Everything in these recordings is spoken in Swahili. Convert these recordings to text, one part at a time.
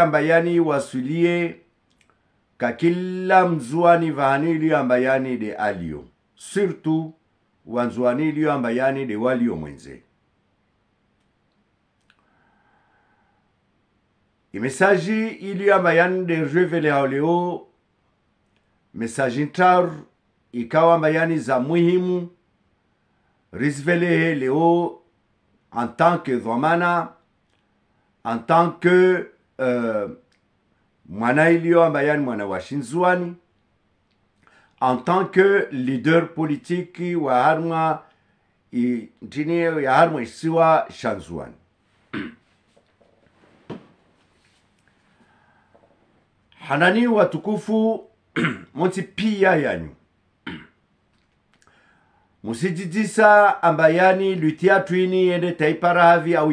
ambayani wasulie Kakila mzuani vahani ambayani de alio surtout wanzuani en ambayani de walio mwenze il iliyo ambayani de revele haoleo Message ntaru ikawa ambayani za muhimu rizvelehe leo en tant que dhamana en tant que uh, mwana Mwanawa en tant que leader politique, wa harma nchini ya harma isiwa Shanzuani hanani watukufu monsi pia yanyu musijijisa ambayani lutiatwini et yende taiparahavi au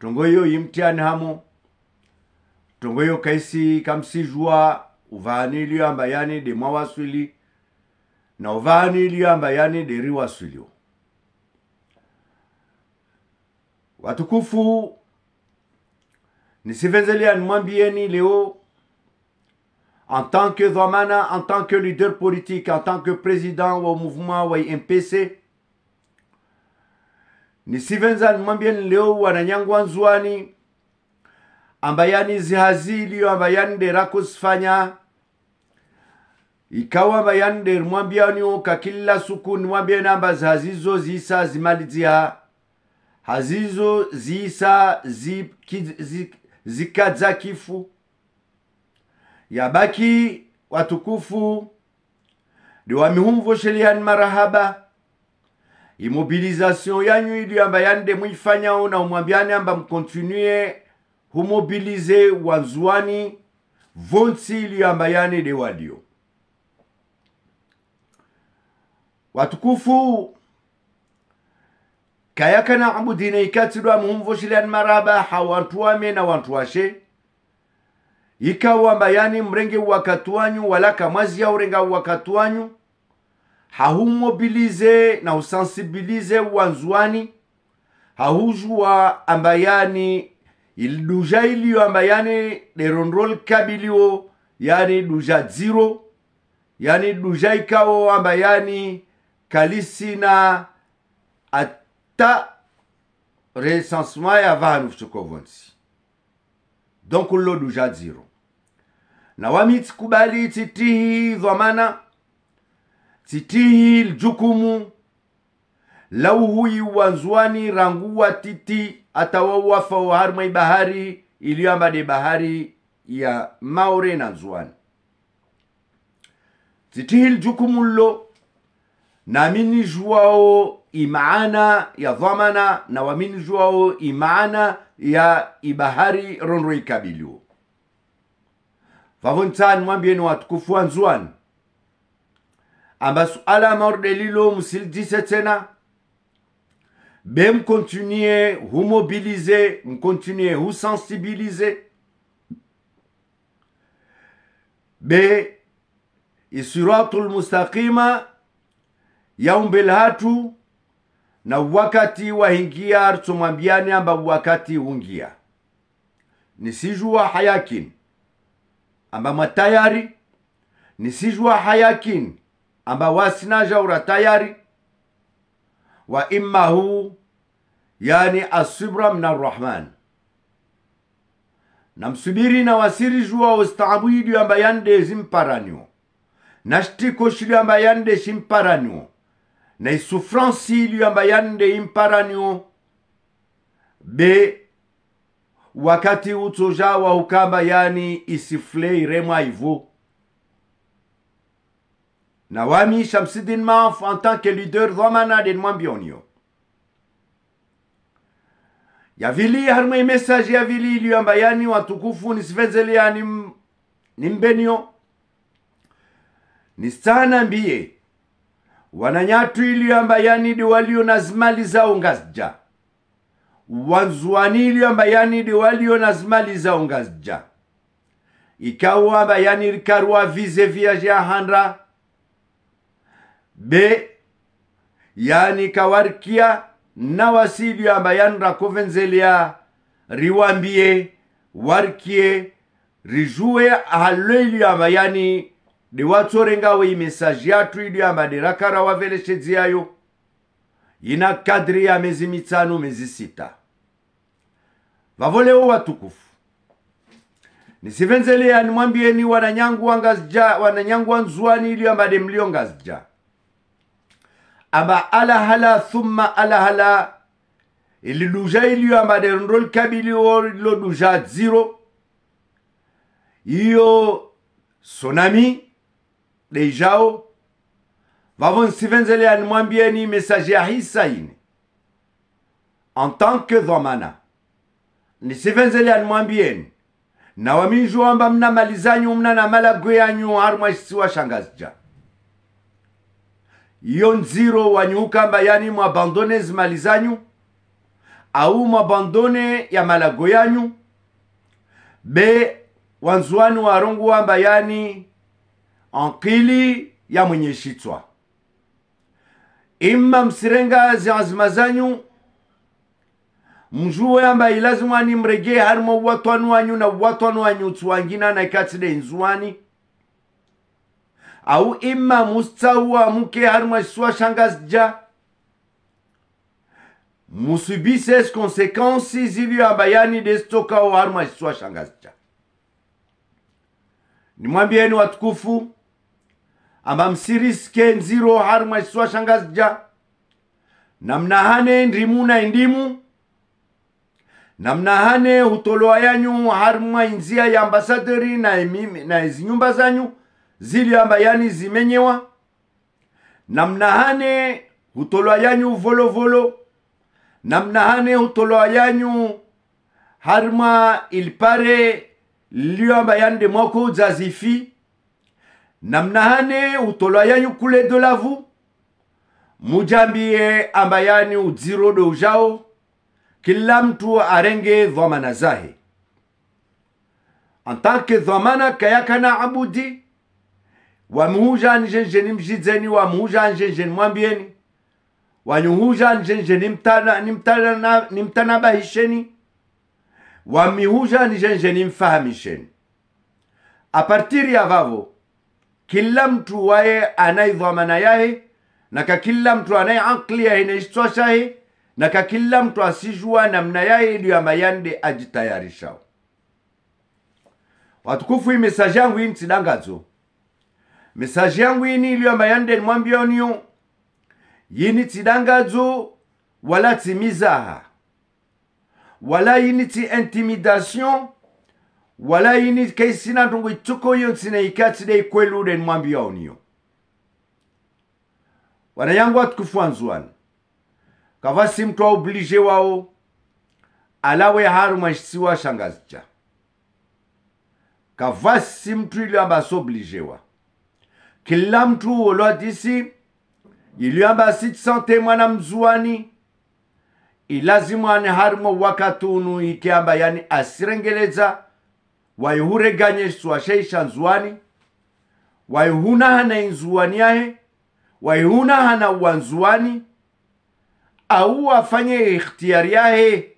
tongoyo yimtiani hamo tongoyo kaisi kamsijwa uvaani iliyoamba yani de mwawaswili na uvaani iliyoamba yani de riwaswilio watukufu nisivenzeliani mwambieni leo en tant que dhamana en tant que leader politique en tant que président wa mouvement wa impc ni Stevenson mwambieni leo wananyangwa nzwani ambayani zihaziliyo ambayani dera kuzifanya ikawa ambayani der mwambianiwo kakilla suku nimwambieni amba zihazizo zisa zimaliziha hazizo zisa zi, zi, zikadza kifu yabaki watukufu ndiwamihumvosheliani marahaba imobilization yanyu amba yande mwifanya na umwambiane amba mkontinue humobilize wanzuani vonsi amba yane de walio watukufu kayakana abudine ikatilwa an maraba hawantuwame na wantuwashe ikawamba yani mrenge wakatuanyu wanyu walaka mwazi urenga wakati wanyu haumobilize na usensibilize wanzwani hahujua ambayani duja iliyo ambayani derondrol kabilio yani duja dziro yani duja ikawo ambayani kalisina ata recensement ya vanhu futikovonsi donc lo duja ziro na wamitsikubali titihi dhwamana sitihi ljukumu lauhuyi wanzwani ranguwa titi atawawafa waharmai bahari iliyoambade bahari ya maore na nzwani sitihi ljukumu llo naamini juwao imaana ya dhamana na wamini juwao imaana ya ibahari ronro ikabiliwo vavontsani mwambieni watukufu wanzwani amasuala amaordelilo msildise tena be mkontinue humobilize mkontinue B be mustaqima. ya yaumbelhatu na wakati wahingia tumwambiani amba wakati hungia nisijua hayakin amba matayari nisijua hayakin ambao wasina tayari wa immahu yani asibra min na msubiri na wasiri juwa ostaabuidu amba yande zimparanio shili amba yande shimparanio na ili amba yande imparanio be wakati wa ukamba yani isifle iremwa ivo Nawami Shamsuddin Maf en tant que leader Romana de Mwambionio. Yavili harumwe message yavili iliyoambayani watukufu nisifezeleani nimbenio nisana mbiye wananyatu di walio na zimali zao ngazja wanzuani di walio na zimali zao ngazja ikawa ambayani rikaruwa vize vya jahandra be yani kawarkia na wasivyo ambayanra rakovenzelia riwambie warkie rijue halwelyo ambayani diwatsorengawe imesaji yathu idu amba dirakara waveleshedziyayo ina kadri ya mezi mitano mezi sita vavolewo watukufu nisivenzeleyani mwambieni wananyangu wanzuani ili ambade mlio ngazija ama alahala summa alahala ili duja iliyo amaderondol kabili lo duja ziro iyo sonami deijao vavonsivenzele Mwambieni mesaje ahisa ine en tant que dhamana nisivenzele mna nawaminjuwamba mnamalizanyu mnanamala gwe yanyu harimwashisiwa shangazija iyo nziro wanyu ukamba yani mwabandone zimali zanyu au mwabandone ya malago yanyu be wanzuani warungu wamba yani ankili ya mwenye shitwa imma msirenga ziazima zanyu mjuwe yamba ilazimwani mrege harimo watwanu wanyu na watwanu wanyu tsuwangina na ikatide nzuwani au ima musawa muke harumwa swa shangazja es konsekansi zivyoambayani desitokao harumwa swa shangazja nimwambieni watukufu amba msiriske nziro harumwa swa shangazja na mnahane ndrimu na indimu na mnahane utoloa yanyu harumwa inzia ya ambasaderi na, na izi nyumba zanyu amba yani zimenyewa na mnahane hutolwa yanyu volovolo namna hutolwa yanyu harma ilpare liamba yande mwako uzazifi na mnahane hutolwa yanyu kule dolavu mujambie ambayani udziro ujao kila mtu arenge dhamana zahe en tant kayaka dhamana kayakana abudi wamuhujanije mjizeni wamuhujanije mwambieni wanyuhujanije nimtanabahisheni wamihujanije mfahamisheni apartiri ya vavo kila mtu waye anaidhamana yaye na ka kila mtu anaye akli yaye naisitwashaye na ka kila mtu asijua namna yaye iliyo ya mayande ajitayarishao watukufu hii mesaji yangu mesaje yangu ini iliyoamba yande nimwambianyu yini tidangadzo wala ti wala yini ti intimidation wala yini keisina ntungu ituko yo nsine ika ikwelude nimwambianyu wana yangu watukufu kavasi mtu wa oblige wao alawe haru mwashisiwa shangazicha kavasi mtu oblige asobligewa kila mtu ulwadisi iliambasitsa mwana mzuwani ilazimwane harimo wakatunu ikiamba yani asirengeleza waihureganye swasheisha nzuwani waihunahana inzuwani yahe waihunahana uwanzuani au afanye ikhtiyari yahe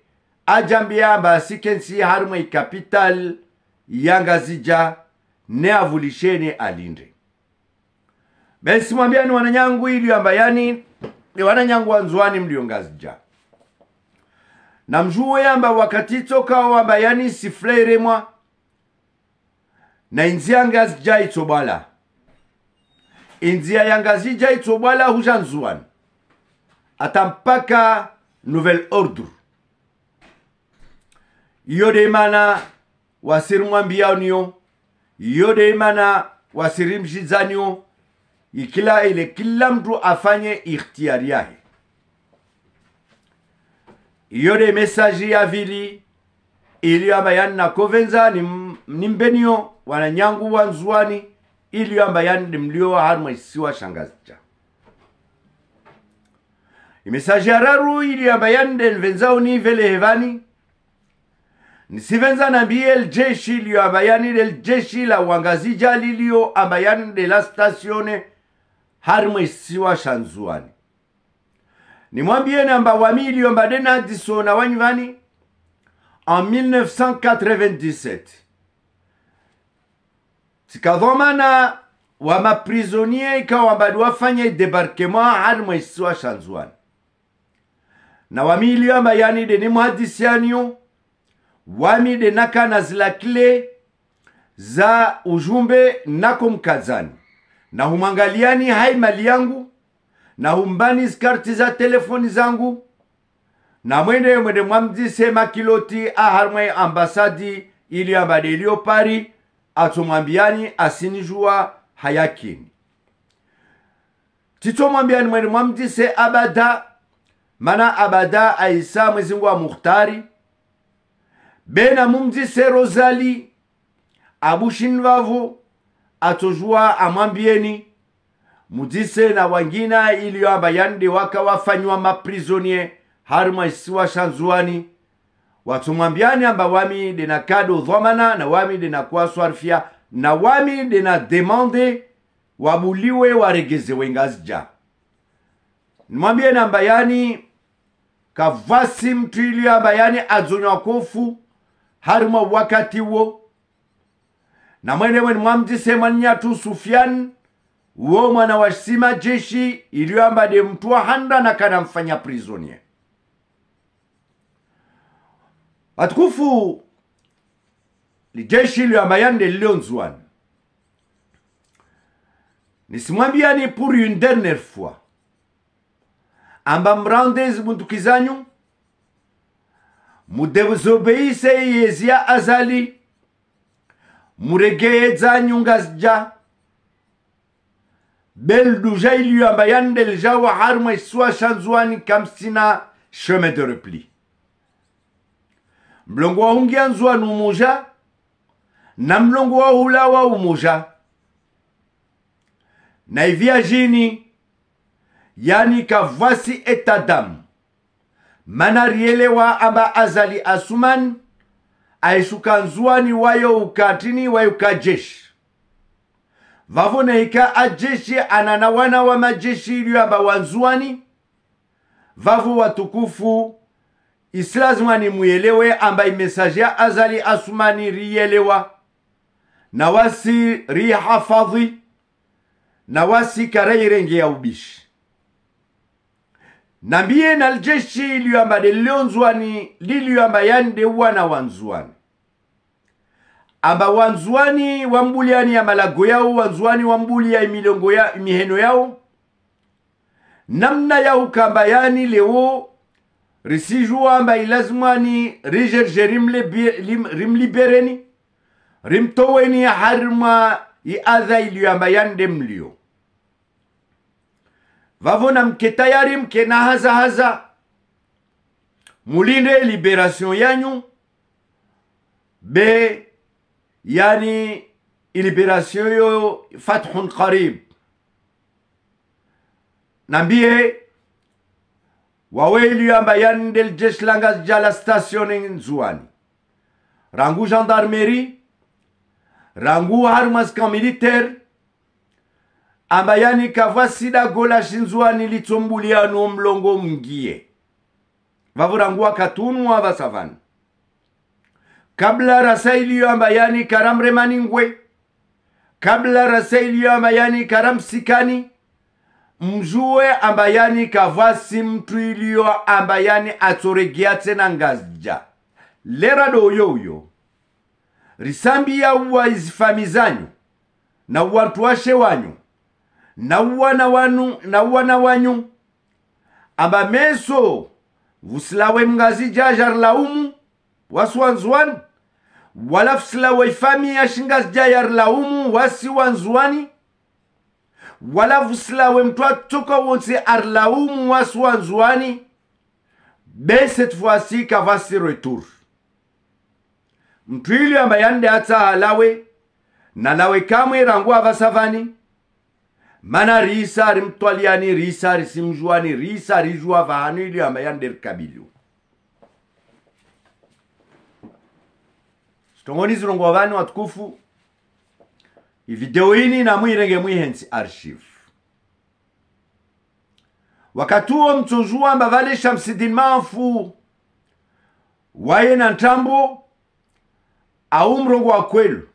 ajambiyamba sikensi harimo ikapital yangazija ne avulishene alinde besi mwambia ni wananyangu iliyamba yani ni wananyangu wanzwani Na namjuwe yamba wakati toka wamba yani mwa na inzia ngazija itsobala inzia ya ngazija huja nzuani ata mpaka nouvel ordre Yode imana mana wasiri mwambiyaniyo iyo de mana wasiri Ikila ile kila mtu afanye ikhtiari yake. Iyo de mesaji ya vili ili amba yani nakovenza ni, ni mbenio wananyangu wa nzuani ili amba yani mlio harma isiwa shangazi cha ya raru ili amba yani denvenzao ni vele hevani nisivenza mbiye ljeshi lio amba yani ljeshi la wangazija lilio amba yani de la stasione harimwe siwashanzuwani nimwambieni amba wamiliyo mbadenaadiso na wanyivani vani en 1997 tikadhomana wa maprizonie ikawa mbadi wafanya idebarkema harimwe shanzuani na wamiliyo amba yanide nimwhadisianiyo wamide nakana zila za ujumbe nako mkazani na humangaliani hai mali yangu na humbani skarti za telefoni zangu na mwende mwende mwamdzise makiloti aharmwe ambasadi ili abadilio pari atomwambiani asinijua hayakini titomwambiani mwende mwamdise abada mana abada aisa mwezingu wa mukhtari bena mumdzise rozali abushinvavo atojua amwambieni mudise na wangina iliyoamba yande waka wafanywa maprizonie harima isiwa shanzuani watomwambiani amba wami denakado dhwamana na wami swarfia na wami demande wabuliwe waregezewe ngazija nimwambie namba yani kavasi mtu iliyo amba yani adzonywa kofu harimwa wakati wo namwenemwe nimwamdzisemwa nnyathu sufyan uwo mwana wa sima jeshi iliyoambade mtu wa na kana mfanya prisonier watukufu lijeshi iliyoamba yande nisimwambiani pour une dernière fois amba mrandezi buntu kizanyu mudezobeise yezia azali muregeye zanyongazja, bel du jayli yon bayande ljawa harma yiswa chanzouan kam sina chome de repli. Mblongwa hongyanzouan oumouja, nam blongwa hula wawoumouja, na ivyajini, yani kavvasi etadam, manaryele waa aba azali asuman, nzuani wayo ukatini kajeshi vavo vavoneika ajeshi anana wana wa majeshi iliyoaba wanzuani vavo watukufu isilazimani muyelewe amba imesaji ya azali asumani riyelewa na wasi rihafadhi na wasi kareirenge ya ubishi nambiye na ljeshi iliyamba delilonzwani liliyamba yande wana wanzwani amba wanzwani wambuliani ya malago yao wanzwani wambulia imilongo ya imiheno yao namna yao kamba yani leo risijua amba ilazimwani rijerje rimlibereni rim, rimtoweni harimwa iadha iliyamba yande mlio vavona ketayarim mke na haza. mulinde liberation yanyu be yani liberation yo fathun qarib nambie waweliamba bayan jeshi langa jala statione nzuani rangu gendarmerie rangu armas militaire amba yanikava sidaghola shinzwani no mlongo mngie vavurangua katunwa vasavanu kabla rasa iliyoamba yani ngwe kabla rasa iliyoamba yani karamsikani mjue amba yani kavasi mtu iliyo amba yani atsoregea tena ngazja lera doyoyo risambi yauwa uwa zanyu na wantu washe wanyu n'abwana wanu n'abwana wanyu meso vusilawe mngazi wasi wasiwanzuwani wala fusilawe ifami yashingazi wasi wasiwanzuwani wala vusilawe mtu atoka wonse arlaumu wasi ben cette fois-ci retur retour mtwili amba yande atsa alawe lawe kamwe rangu avasavani mana risa rimtwaliani risa risimjuani risa rijua vahanu iliyoambayani rikabilu sitongoni zirongwa vanu watukufu ivideo ini namwirenge mwihensi archive wakati huo mtuzua mba vale shamsidin mafu waye na ntambo au mrongo wa kwelu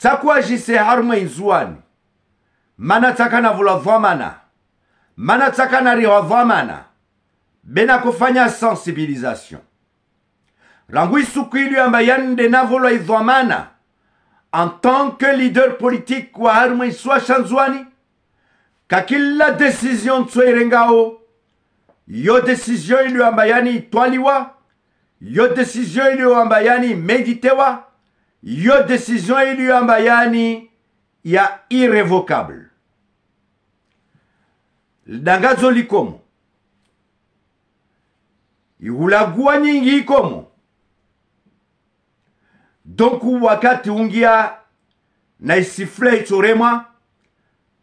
tsakua jise harumwe izuwani mana tsakana vula vwamana mana tsakana riwa vwamana bena kufanya sensibilisation langu isukuilu yamba yande navulwa en tant que leader politique wa harumwe iswa shanzuani ka decision tsoe rengao. yo decision ilu yamba yani yo decision ilu yamba yani hiyo decision iliyoamba yani ya irrevocable lidangazo likomo ihulagua nyingi ikomo donku wakati ungia na isifule ichoremwa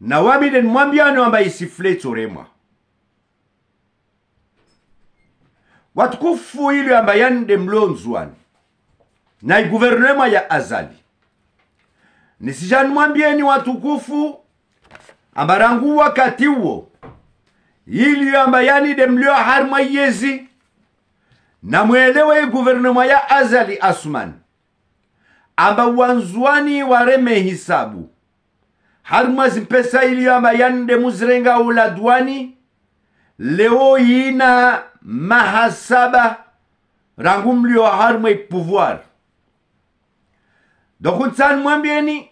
na wabide mwambiano amba isifule ichoremwa watukufu ili ambayani demlonzwani na guvernema ya azali nisijanimwambieni watukufu ambarangu wakati uwo ili ambayanide mlio harma yezi na mwelewe guvernema ya azali asumani amba wanzuani wareme hisabu zimpesa ili iliyo ambayanide muzirenga uladwani leo yina mahasaba rangu mlio harmwe pouvoir dokhuntsani mwambieni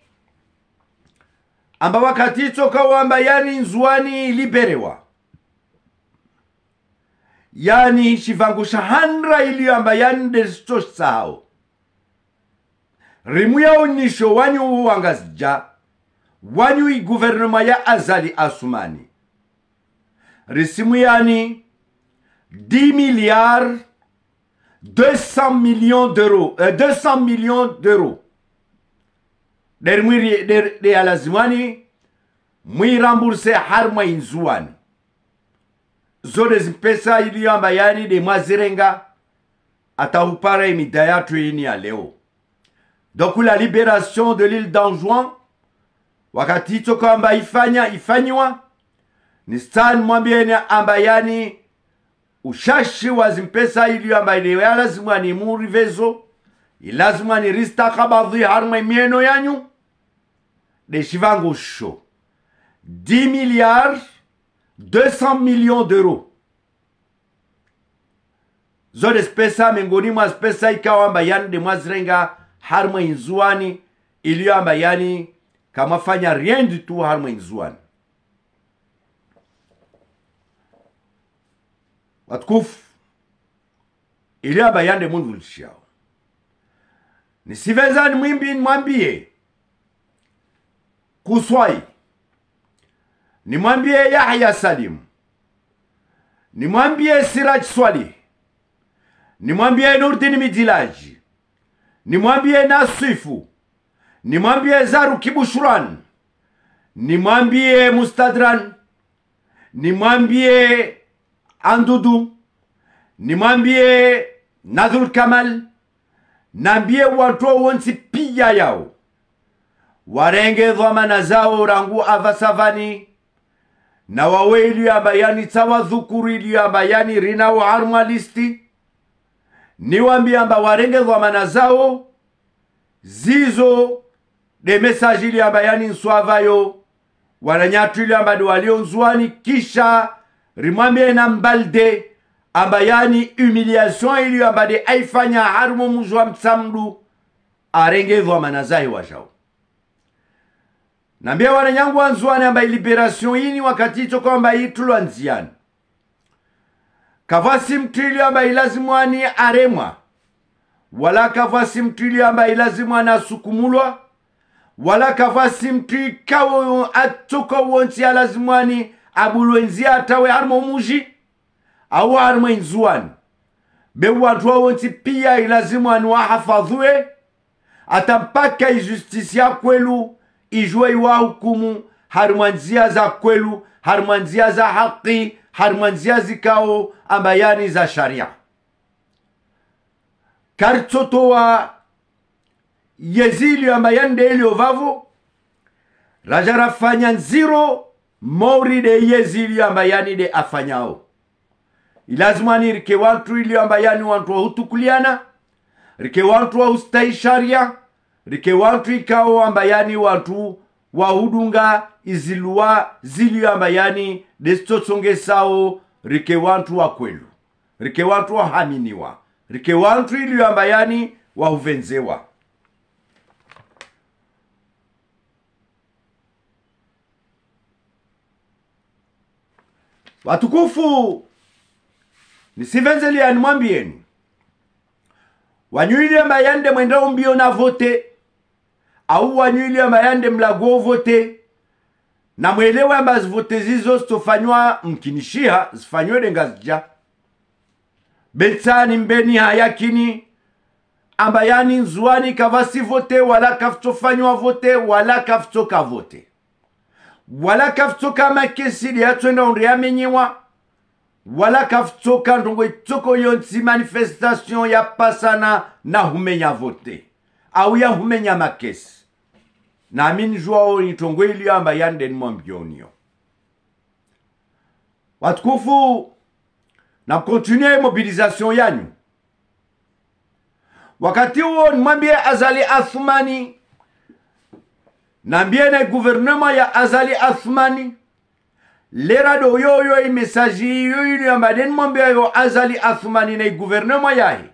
amba wakati itsoka yani nzwani liberewa yani chivangu cha hanra amba yani desito sao rimu ya unisho wanyu wangazija wanyu iguvernoma ya azali asumani risimu yani 10 milliards 200 millions d'euros euh, 200 millions d'euros der mwiri der de alazimani mwi har mwa inzuwani zode zimpesa iliyoamba yani de mwazirenga atahupara imida yatu ini ya leo donc la libération de l'île d'anjouan wakati hicho kwamba ifanya ifanywa ni stan mwambieni amba yani ushashi wa zimpesa iliyoamba ile yalazimwani murivezo lazima niristakabadhi harumai mieno yanyu deshivangusho 10 milliards 200 millions d'euros zode spesa miongoni spesa yani harma inzuani y kamafanya rien du tout harma inzuani watukufu de Nisiveza mwimbi nimwambie Kuswai, nimwambie Yahya Salim, nimwambie Siraj Swalih, nimwambie Nurdin Midilaji, nimwambie Nasifu, nimwambie Zaru ni nimwambie Mustadran, nimwambie Andudu, nimwambie Nadhul Kamal nambie wantwo wonsi piya yao warenge mana zao rangu ava savani na wawe iliyamba yani tsawazukuru iliyamba yani rinawo harumwa listi niwambiyamba warengedzwa mana zao zizo de mesaji iliyamba yani nswavayo waranyatu iliyamba ni walionzwani kisha rimwambie na mbalde ambayani yani humiliation iliyo ambade aifanya harumo muzwa mtsamdu arengevwa manazahi washao nambia nyangu wanzwani amba liberation ini wakati icho amba itulu nziani kavasi mtilio ambaye lazimwani aremwa wala kavasi mtili amba lazimwani asukumulwa wala kavasi mtili kawo atoko wonsi alazimwani abulwenzi atawe harumo muji au anu mwenzuani be watu wao nti pia ilazimu anuwa ata mpaka ijustice ya kwelu ijue iwa hukumu harima za kwelu harima za haki harima zikao. zikao ambayani za sharia kartsotowa yezilio ambayandeelio vavo rajarafanya nziro mori de yezilio yani de afanyao rike wantu amba yani wantu wahutukuliana rike wantu wahusitai sharia rike wantu ikawo ambayani wantu wahudunga iziluwa ziliyo ambayani sao rike wantu wakwelu rike wantu wahaminiwa rike wantu iliyo ambayani wahuvenzewa watukufu nisivenzelya nimwambieni wanywile mayande mwendao mbio vote au wanywile mayande mlago vote na mwelewe amba zivote zizo zitofanywa mkinishiha zifanywe zija betsani mbeni hayakini amba yani nzuani kavasi vote wala kafutofanywa vote wala kavitoka vote wala kafutoka makesi yatwenda unde wala kafutsoka ndongo itsoko e yonsi manifestation ya pasana na humenya vote au ya humenya makesi namini jwao nitongo iliyoamba yandeni mwambyonio watukufu na kontinue mobilization yanyu wakati huo nimwambie azali athmani na guvernema ya azali athumani lera do yoyo imesaji e iyo iliyamba denimombe yayo azali athumani na iguvernema yahe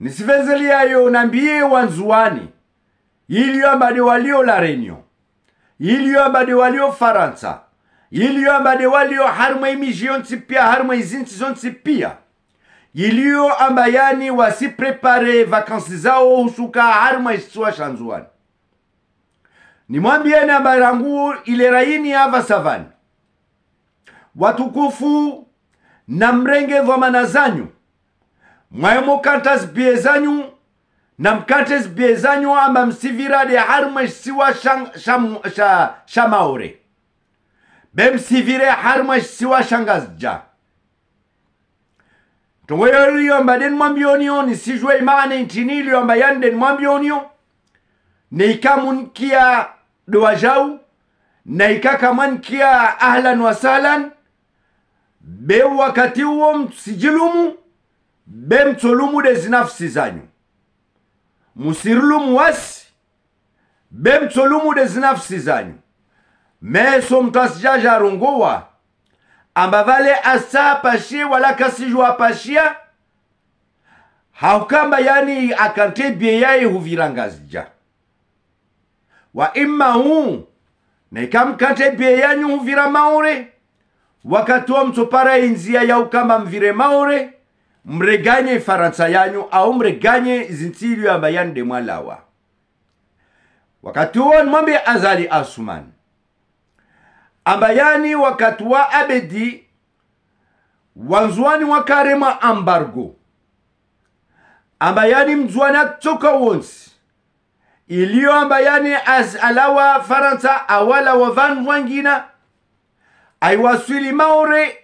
nisifezeli yayo nambiye wanzuwani yamba de walio la renio yamba de walio faransa yamba de walio harmwe imijiyo ntsipia harmwe izintsizo ntsipia iliyo amba yani wasiprepare vakansi zao husuka harmwe isiwa shanzuwani nimwambieni ambarangu ile raini hava savani watukufu na mrenge vamana zanyu mwayemukata zibie zanyu na mkate zibie zanyu amba msivirade harmwe siwa shang, sham, sha, bemsivire harmwe siwa shangazja tongoyo liyomba den ni sijwe imane intini liyomba yan den mwambyonio neikamunkia dowajau neikamwankia ahlan wasalan be wakati huo msijilumu be mtolumu zinafsi zanyu musirulumu wasi be mtolumu zinafsi zanyu meso mtasijajarunguwa amba vale asa apashie wala kasiju apashia haukamba yani bie yaye huvirangazija wa imma naikamkante bie yanyu huvira maure wakati wa mtsopara inzia yau kama mvire maore mreganye faransa yanyu au mreganye zintili ya bayan de mwalawa wakati wa nimwambie azali asuman ambayani wakati wa abedi wanzwani wakaremwa ambargo ambayani mdzwani atsoka wonsi iliyo ambayani az alawa faransa awala wavan wangina aiwaswili maore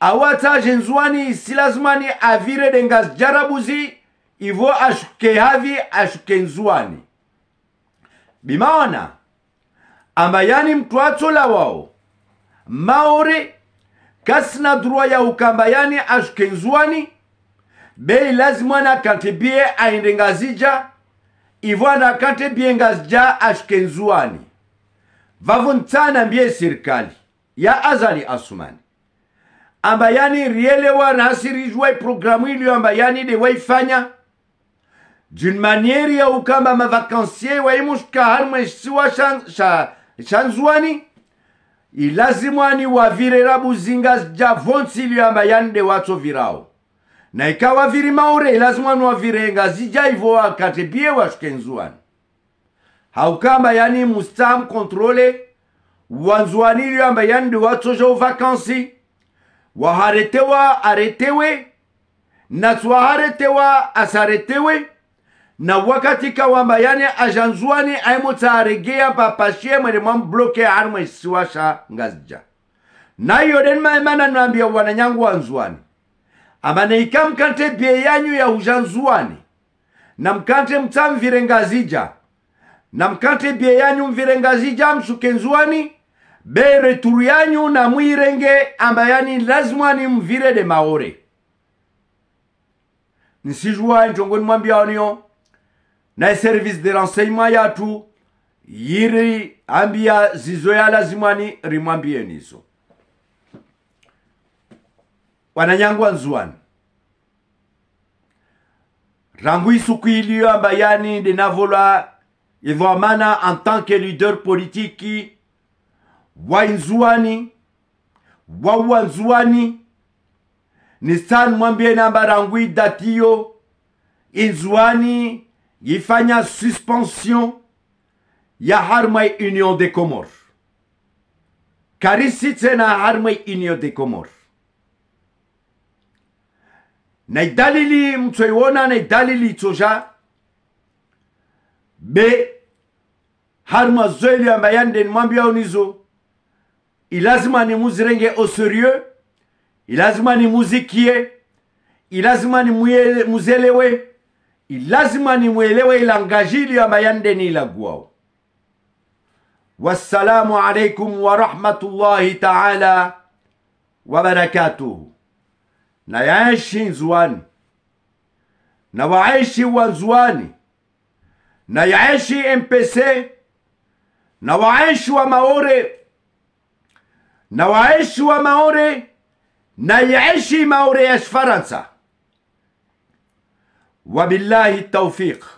awata jenzwani silazmani avire dengas jarabuzi ivo ashuke havi ashuke nzwani bimaona ambayani mtu atsola wao maore kasina drua ya ukambayani ashuke nzwani bei lazimwana akantebie aende ngazija ivo andakantebie ngazija ashuke nzwani vavontsana mbiye serikali ya Azali Asumani amba yani riele wanasirijwa programu ili amba yani de waifanya d'une manière ya ukamba mavakansie waimushka harmwe siwa shan, sha, shanzwani ilazimwani wavirera buzinga ja vonsi ili amba yani de watso virao na ikawa viri maure ilazimwani wavirenga zijaivo wakatebie washuke nzuani haukamba yani mustam kontrole wanzwaniliwa mbayani watsoja uvakansi waharetewa aretewe na twaharetewa asaretewe na wakati kawamba yani ajanzwani aimo tsaregea papashiye mwene mwambloke ari mwesiwasha ngazija nayo denmaemana naambia wananyangu wanzwani amane ikamkante bie yanyu ya ujanzuani na mkante mtsamvire ngazija na mkante bie yanyu mvire ngazija msukenzwani bere turu yanyu namwirenge ambayani lazima mvire de maore nsijwa nchongoni mwambiaonio na service de renseignement yatu yiri ambia zizo ya lazimani rimwambienizo wananyangwa nzuani rangu isuku iliyo ambayani ndinavola ivoamana en tant que leader politique wainzuwani wauwanzuwani ni san mwambie namba rangwi datiyo inzuwani yifanya suspension ya harmai union de comor karisi tena harmai union de comor naidalili mtsoiwona naidalili itsoja be harma zoeli ambayande nimwambiao ilazima ni muzirenge au sérieux ilazima ni muzikie ilazima ni muzelewe ilazima ni mwelewe ilangajili ya mayande ni wassalamu alaikum warahmatullahi taala wabarakatuhu na yaishi nzuani na waishi wa nzuani na yaishi mpc na waishi wa maore نوعيش waishi wa Maore na يعيشي فرنسا وبالله التوفيق